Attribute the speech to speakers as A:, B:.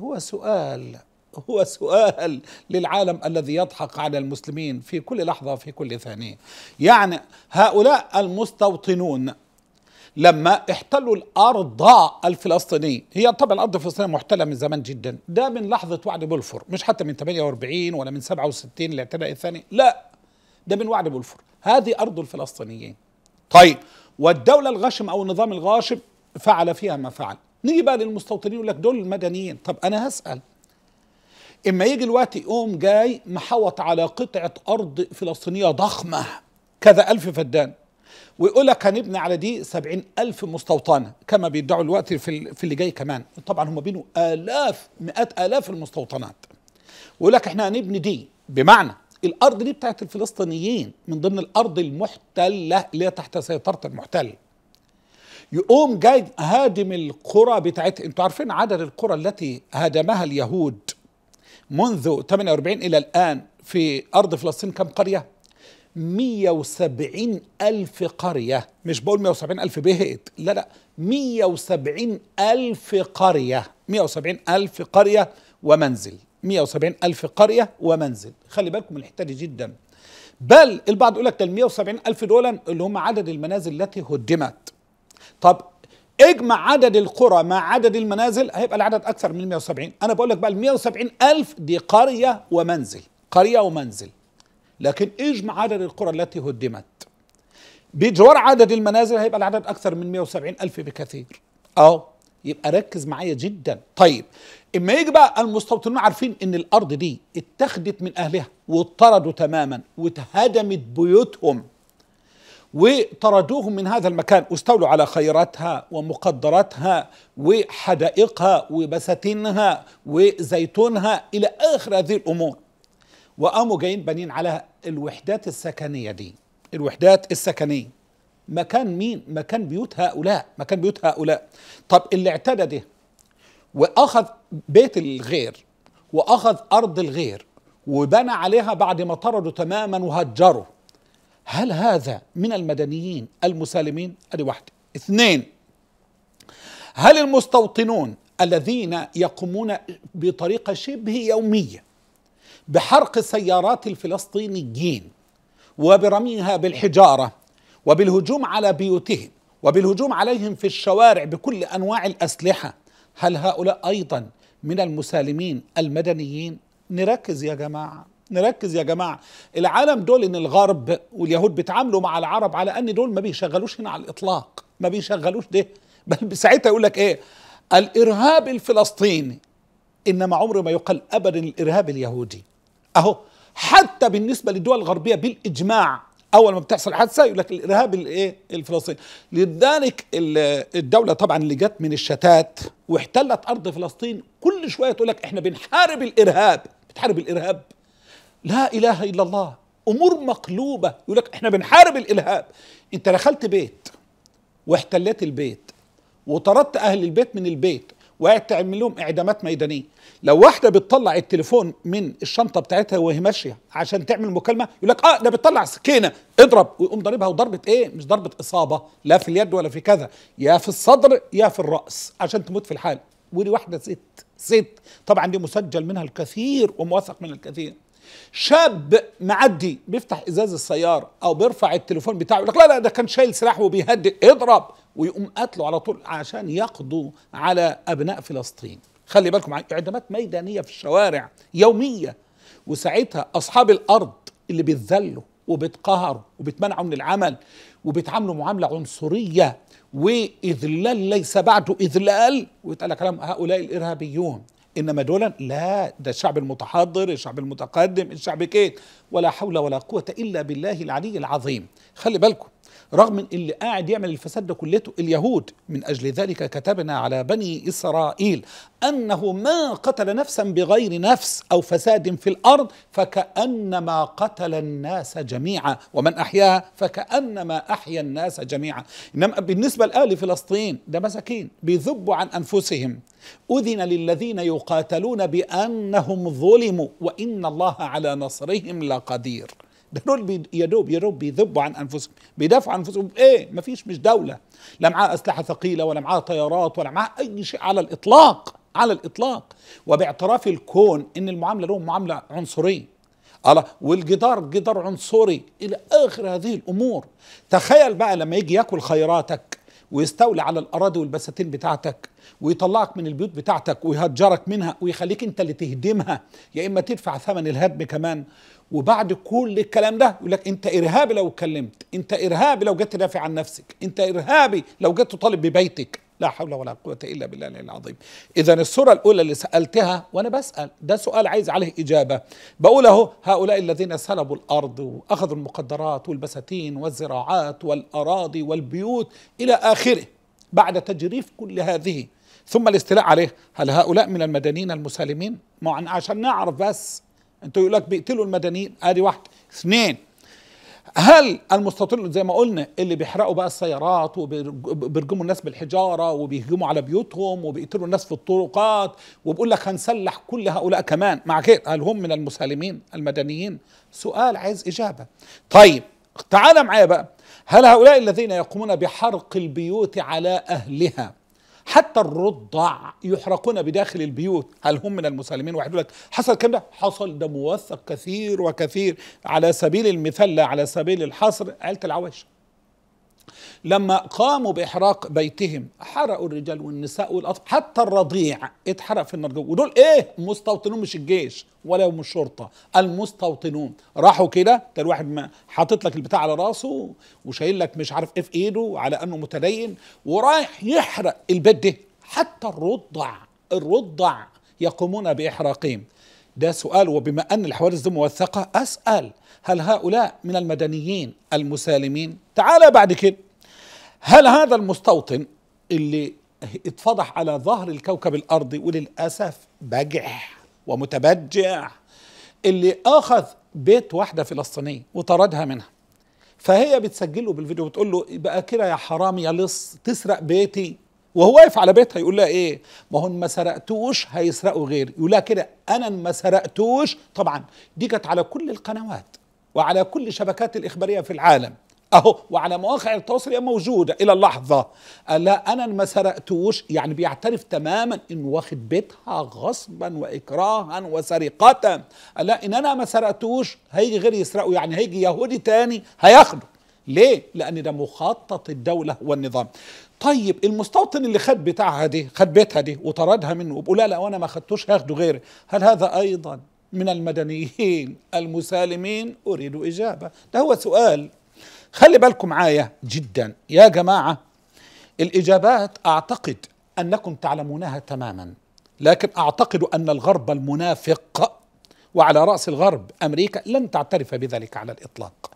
A: هو سؤال هو سؤال للعالم الذي يضحك على المسلمين في كل لحظة في كل ثانية يعني هؤلاء المستوطنون لما احتلوا الارض الفلسطينيه هي طبعا الارض الفلسطينيه محتله من زمان جدا ده من لحظه وعد بلفور مش حتى من 48 ولا من 67 الاعتداء الثاني لا ده من وعد بلفور هذه ارض الفلسطينيين طيب والدوله الغاشم او النظام الغاشم فعل فيها ما فعل نيجي بقى للمستوطنين يقول لك دول المدنيين طب انا هسال اما يجي الوقت يقوم جاي محوط على قطعه ارض فلسطينيه ضخمه كذا الف فدان ويقول لك هنبني على دي سبعين ألف مستوطنة كما بيدعوا الوقت في, في اللي جاي كمان طبعا هم بينوا آلاف مئات آلاف المستوطنات ويقول لك احنا هنبني دي بمعنى الأرض دي بتاعت الفلسطينيين من ضمن الأرض المحتلة اللي هي تحت سيطرة المحتل يقوم جاي هادم القرى بتاعتها انتوا عارفين عدد القرى التي هدمها اليهود منذ 48 إلى الآن في أرض فلسطين كم قرية 170 ألف قرية مش بقول 170 ألف بيت لا لا 170 ألف قرية 170 ألف قرية ومنزل 170 ألف قرية ومنزل خلي بالكم الحتة دي جدا بل البعض يقول لك ده ال 170 ألف دول اللي هم عدد المنازل التي هدمت طب اجمع عدد القرى مع عدد المنازل هيبقى العدد اكثر من 170 انا بقول لك بقى ال 170 الف دي قريه ومنزل قريه ومنزل لكن اجمع عدد القرى التي هدمت بجوار عدد المنازل هيبقى العدد اكثر من 170 الف بكثير اه يبقى ركز معايا جدا طيب اما يجي بقى المستوطنون عارفين ان الارض دي اتخذت من اهلها واتطردوا تماما واتهدمت بيوتهم وطردوهم من هذا المكان واستولوا على خيراتها ومقدراتها وحدائقها وبساتينها وزيتونها إلى آخر هذه الأمور وقاموا جايين بنين على الوحدات السكنية دي الوحدات السكنية مكان مين؟ مكان بيوت هؤلاء مكان بيوت هؤلاء طب اللي اعتدى ده وأخذ بيت الغير وأخذ أرض الغير وبنى عليها بعد ما طردوا تماما وهجروا هل هذا من المدنيين المسالمين ادي واحده اثنين هل المستوطنون الذين يقومون بطريقه شبه يوميه بحرق سيارات الفلسطينيين وبرميها بالحجاره وبالهجوم على بيوتهم وبالهجوم عليهم في الشوارع بكل انواع الاسلحه هل هؤلاء ايضا من المسالمين المدنيين نركز يا جماعه نركز يا جماعه العالم دول ان الغرب واليهود بيتعاملوا مع العرب على ان دول ما بيشغلوش هنا على الاطلاق ما بيشغلوش ده بل ساعتها يقول لك ايه الارهاب الفلسطيني انما عمره ما يقال ابدا الارهاب اليهودي اهو حتى بالنسبه للدول الغربيه بالاجماع اول ما بتحصل حادثه يقول لك الارهاب الايه الفلسطيني لذلك الدوله طبعا اللي جت من الشتات واحتلت ارض فلسطين كل شويه تقول لك احنا بنحارب الارهاب بتحارب الارهاب لا اله الا الله امور مقلوبه يقول لك احنا بنحارب الالهاب انت دخلت بيت واحتليت البيت وطردت اهل البيت من البيت وقاعد تعمل لهم اعدامات ميدانيه لو واحده بتطلع التليفون من الشنطه بتاعتها وهي ماشيه عشان تعمل مكالمه يقول لك اه ده بتطلع سكينه اضرب ويقوم ضاربها وضربه ايه مش ضربه اصابه لا في اليد ولا في كذا يا في الصدر يا في الراس عشان تموت في الحال ودي واحده ست ست طبعا دي مسجل منها الكثير وموثق منها الكثير شاب معدي بيفتح ازاز السياره او بيرفع التليفون بتاعه يقول لك لا لا ده كان شايل سلاح وبيهدد اضرب ويقوم قتله على طول عشان يقضوا على ابناء فلسطين خلي بالكم اعدامات ميدانيه في الشوارع يوميه وساعتها اصحاب الارض اللي بيتذلوا وبتقهروا وبتمنعوا من العمل وبيتعاملوا معاملة عنصرية وإذلال ليس بعده إذلال ويتقال كلام هؤلاء الإرهابيون انما دولا لا ده الشعب المتحضر الشعب المتقدم الشعب كيت ولا حول ولا قوه الا بالله العلي العظيم خلي بالكم رغم ان اللي قاعد يعمل الفساد ده كلته اليهود من أجل ذلك كتبنا على بني إسرائيل أنه ما قتل نفسا بغير نفس أو فساد في الأرض فكأنما قتل الناس جميعا ومن أحياها فكأنما أحيا الناس جميعا إنما بالنسبة لأهل فلسطين ده مساكين بيذبوا عن أنفسهم أذن للذين يقاتلون بأنهم ظلموا وإن الله على نصرهم لقدير دول يا دوب يا دوب بيذبوا عن انفسهم بيدافعوا عن انفسهم ايه ما فيش مش دوله لا معاه اسلحه ثقيله ولا معاه طيارات ولا معاه اي شيء على الاطلاق على الاطلاق وباعتراف الكون ان المعامله لهم معامله عنصريه الله والجدار جدار عنصري الى اخر هذه الامور تخيل بقى لما يجي ياكل خيراتك ويستولي على الاراضي والبساتين بتاعتك ويطلعك من البيوت بتاعتك ويهجرك منها ويخليك انت اللي تهدمها يا اما تدفع ثمن الهدم كمان وبعد كل الكلام ده يقول لك انت ارهابي لو اتكلمت انت ارهابي لو جيت تدافع عن نفسك انت ارهابي لو جيت تطالب ببيتك لا حول ولا قوة إلا بالله العظيم إذا الصورة الأولى اللي سألتها وأنا بسأل ده سؤال عايز عليه إجابة بقول أهو هؤلاء الذين سلبوا الأرض وأخذوا المقدرات والبساتين والزراعات والأراضي والبيوت إلى آخره بعد تجريف كل هذه ثم الاستيلاء عليه هل هؤلاء من المدنيين المسالمين؟ ما عشان نعرف بس انتوا يقول لك بيقتلوا المدنيين ادي واحده اثنين هل المستوطنين زي ما قلنا اللي بيحرقوا بقى السيارات وبيرجموا الناس بالحجاره وبيهجموا على بيوتهم وبيقتلوا الناس في الطرقات وبيقول لك هنسلح كل هؤلاء كمان مع كده هل هم من المسالمين المدنيين؟ سؤال عايز اجابه. طيب تعال معايا بقى هل هؤلاء الذين يقومون بحرق البيوت على اهلها حتى الرضع يحرقون بداخل البيوت هل هم من المسلمين واحد لك حصل كم ده حصل ده موثق كثير وكثير على سبيل المثال لا على سبيل الحصر عيلة العواشر لما قاموا بإحراق بيتهم حرقوا الرجال والنساء والأطفال حتى الرضيع اتحرق في النار ودول إيه مستوطنون مش الجيش ولا مش الشرطة المستوطنون راحوا كده ده الواحد حاطط لك البتاع على راسه وشايل لك مش عارف إيه في إيده على أنه متدين ورايح يحرق البيت ده حتى الرضع الرضع يقومون بإحراقهم ده سؤال وبما أن الحوادث دي موثقة أسأل هل هؤلاء من المدنيين المسالمين تعالى بعد كده هل هذا المستوطن اللي اتفضح على ظهر الكوكب الارضي وللاسف بجح ومتبجع اللي اخذ بيت واحده فلسطينيه وطردها منها فهي بتسجله بالفيديو بتقول له بقى كده يا حرام يا لص تسرق بيتي وهو واقف على بيتها يقول لها ايه ما هو ما سرقتوش هيسرقوا غيري يقول لها كده انا ما سرقتوش طبعا دي كانت على كل القنوات وعلى كل شبكات الاخباريه في العالم اهو وعلى مواقع التواصل موجوده الى اللحظه لا انا ما سرقتوش يعني بيعترف تماما انه واخد بيتها غصبا واكراها وسرقه لا ان انا ما سرقتوش هيجي غير يسرقه يعني هيجي يهودي تاني هياخده ليه لان ده مخطط الدوله والنظام طيب المستوطن اللي خد بتاعها دي خد بيتها دي وطردها منه وبقول لا لا وانا ما خدتوش هاخده غيري هل هذا ايضا من المدنيين المسالمين اريد اجابه ده هو سؤال خلي بالكم معايا جدا يا جماعه الاجابات اعتقد انكم تعلمونها تماما لكن اعتقد ان الغرب المنافق وعلى راس الغرب امريكا لن تعترف بذلك على الاطلاق